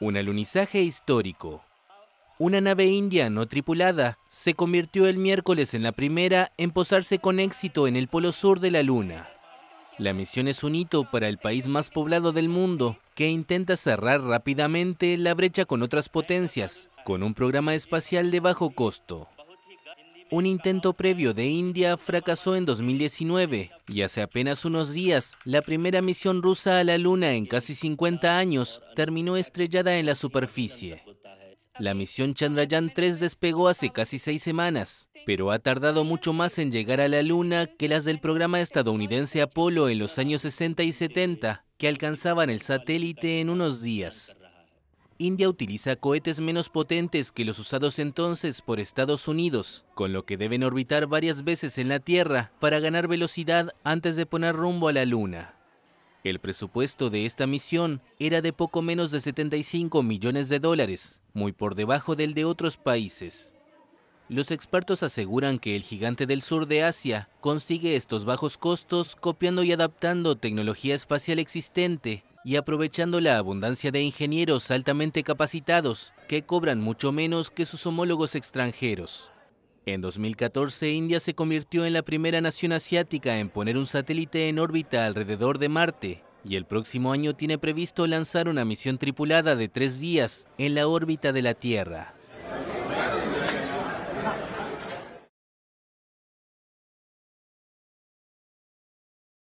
Un alunizaje histórico. Una nave india no tripulada se convirtió el miércoles en la primera en posarse con éxito en el polo sur de la Luna. La misión es un hito para el país más poblado del mundo, que intenta cerrar rápidamente la brecha con otras potencias, con un programa espacial de bajo costo. Un intento previo de India fracasó en 2019 y hace apenas unos días la primera misión rusa a la Luna en casi 50 años terminó estrellada en la superficie. La misión Chandrayaan 3 despegó hace casi seis semanas, pero ha tardado mucho más en llegar a la Luna que las del programa estadounidense Apolo en los años 60 y 70, que alcanzaban el satélite en unos días. India utiliza cohetes menos potentes que los usados entonces por Estados Unidos, con lo que deben orbitar varias veces en la Tierra para ganar velocidad antes de poner rumbo a la Luna. El presupuesto de esta misión era de poco menos de 75 millones de dólares, muy por debajo del de otros países. Los expertos aseguran que el gigante del sur de Asia consigue estos bajos costos copiando y adaptando tecnología espacial existente y aprovechando la abundancia de ingenieros altamente capacitados que cobran mucho menos que sus homólogos extranjeros. En 2014, India se convirtió en la primera nación asiática en poner un satélite en órbita alrededor de Marte y el próximo año tiene previsto lanzar una misión tripulada de tres días en la órbita de la Tierra.